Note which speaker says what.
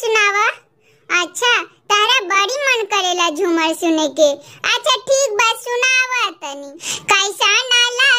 Speaker 1: सुनावा अच्छा तारा बड़ी मन करेला झूमर सुने के अच्छा ठीक बा सुनावा तनी कैसा नाला